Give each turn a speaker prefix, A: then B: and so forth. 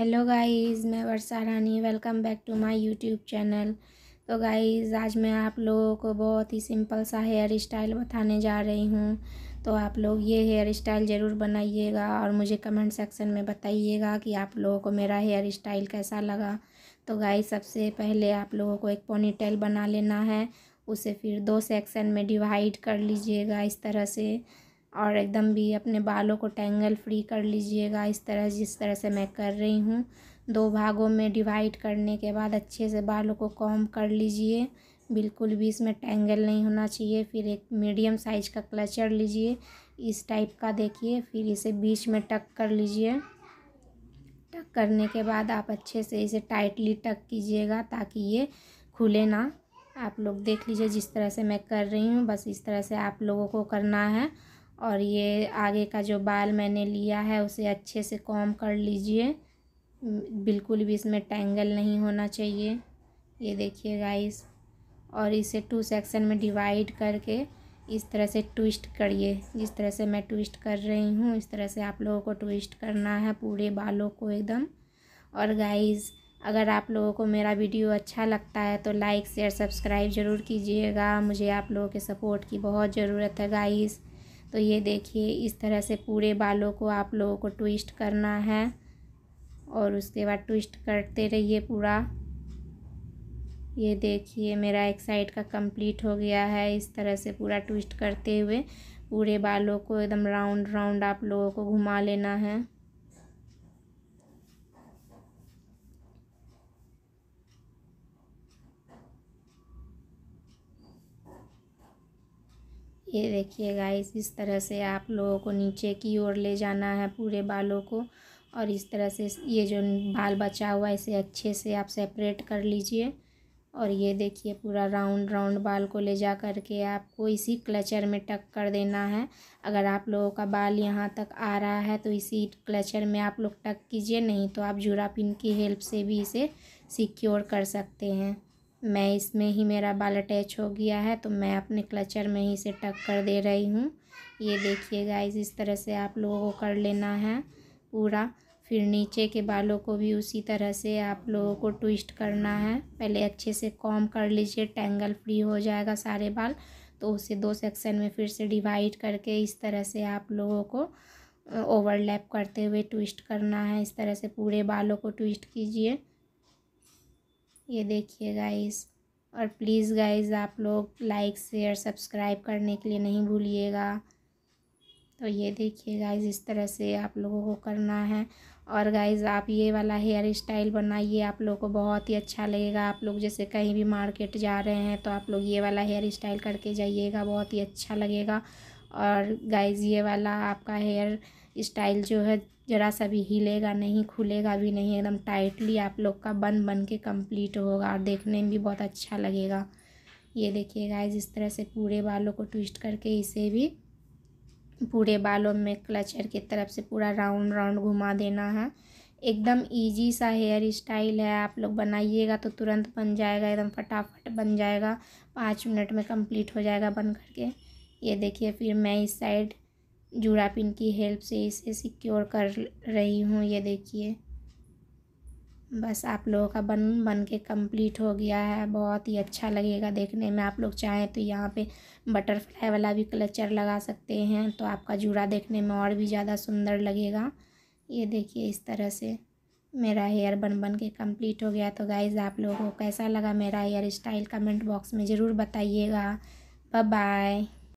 A: hello guys मैं Varsha Rani welcome back to my YouTube channel तो guys आज मैं आप लोगों को बहुत ही सिंपल सा हेयर स्टाइल बताने जा रही हूँ तो आप लोग ये हेयर स्टाइल ज़रूर बनाइएगा और मुझे कमेंट सेक्शन में बताइएगा कि आप लोगों को मेरा हेयर स्टाइल कैसा लगा तो गाइस सबसे पहले आप लोगों को एक पोनीटेल बना लेना है उसे फिर दो सेक्शन में डिवाइड कर लीजिएगा इस तरह से और एकदम भी अपने बालों को टैंगल फ्री कर लीजिएगा इस तरह जिस तरह से मैं कर रही हूँ दो भागों में डिवाइड करने के बाद अच्छे से बालों को कॉम कर लीजिए बिल्कुल भी इसमें टैंगल नहीं होना चाहिए फिर एक मीडियम साइज़ का क्लचर लीजिए इस टाइप का देखिए फिर इसे बीच में टक कर लीजिए टक करने के बाद आप अच्छे से इसे टाइटली टक कीजिएगा ताकि ये खुले ना आप लोग देख लीजिए जिस तरह से मैं कर रही हूँ बस इस तरह से आप लोगों को करना है और ये आगे का जो बाल मैंने लिया है उसे अच्छे से कॉम कर लीजिए बिल्कुल भी इसमें टैंगल नहीं होना चाहिए ये देखिए गाइस और इसे टू सेक्शन में डिवाइड करके इस तरह से ट्विस्ट करिए जिस तरह से मैं ट्विस्ट कर रही हूँ इस तरह से आप लोगों को ट्विस्ट करना है पूरे बालों को एकदम और गाइस अगर आप लोगों को मेरा वीडियो अच्छा लगता है तो लाइक शेयर सब्सक्राइब ज़रूर कीजिएगा मुझे आप लोगों के सपोर्ट की बहुत ज़रूरत है गाइज़ तो ये देखिए इस तरह से पूरे बालों को आप लोगों को ट्विस्ट करना है और उसके बाद ट्विस्ट करते रहिए पूरा ये देखिए मेरा एक साइड का कंप्लीट हो गया है इस तरह से पूरा ट्विस्ट करते हुए पूरे बालों को एकदम राउंड राउंड आप लोगों को घुमा लेना है ये देखिए गाइस इस तरह से आप लोगों को नीचे की ओर ले जाना है पूरे बालों को और इस तरह से ये जो बाल बचा हुआ है इसे अच्छे से आप सेपरेट कर लीजिए और ये देखिए पूरा राउंड राउंड बाल को ले जा कर के आपको इसी क्लचर में टक कर देना है अगर आप लोगों का बाल यहाँ तक आ रहा है तो इसी क्लचर में आप लोग टक कीजिए नहीं तो आप जुरा पिन की हेल्प से भी इसे सिक्योर कर सकते हैं मैं इसमें ही मेरा बाल अटैच हो गया है तो मैं अपने क्लचर में ही इसे टक कर दे रही हूँ ये देखिए गाइज इस तरह से आप लोगों को कर लेना है पूरा फिर नीचे के बालों को भी उसी तरह से आप लोगों को ट्विस्ट करना है पहले अच्छे से कॉम कर लीजिए टेंगल फ्री हो जाएगा सारे बाल तो उसे दो सेक्शन में फिर से डिवाइड करके इस तरह से आप लोगों को ओवरलैप करते हुए ट्विस्ट करना है इस तरह से पूरे बालों को ट्विस्ट कीजिए ये देखिए गाइस और प्लीज़ गाइस आप लोग लाइक शेयर सब्सक्राइब करने के लिए नहीं भूलिएगा तो ये देखिए गाइस इस तरह से आप लोगों को करना है और गाइस आप ये वाला हेयर स्टाइल बनाइए आप लोगों को बहुत ही अच्छा लगेगा आप लोग जैसे कहीं भी मार्केट जा रहे हैं तो आप लोग ये वाला हेयर स्टाइल करके जाइएगा बहुत ही अच्छा लगेगा और गाइस ये वाला आपका हेयर स्टाइल जो है ज़रा सा भी हिलेगा नहीं खुलेगा भी नहीं एकदम टाइटली आप लोग का बन बन के कंप्लीट होगा और देखने में भी बहुत अच्छा लगेगा ये देखिए गाइज इस तरह से पूरे बालों को ट्विस्ट करके इसे भी पूरे बालों में क्लचर की तरफ से पूरा राउंड राउंड घुमा देना है एकदम इजी सा हेयर स्टाइल है आप लोग बनाइएगा तो तुरंत बन जाएगा एकदम फटाफट बन जाएगा पाँच मिनट में कंप्लीट हो जाएगा बन करके ये देखिए फिर मैं इस साइड जूड़ा पिन की हेल्प से इसे सिक्योर कर रही हूँ ये देखिए बस आप लोगों का बन बन के कम्प्लीट हो गया है बहुत ही अच्छा लगेगा देखने में आप लोग चाहें तो यहाँ पे बटरफ्लाई वाला भी क्लचर लगा सकते हैं तो आपका जूड़ा देखने में और भी ज़्यादा सुंदर लगेगा ये देखिए इस तरह से मेरा हेयर बन बन के कम्प्लीट हो गया तो गाइज़ आप लोगों को कैसा लगा मेरा हेयर स्टाइल कमेंट बॉक्स में ज़रूर बताइएगा बाय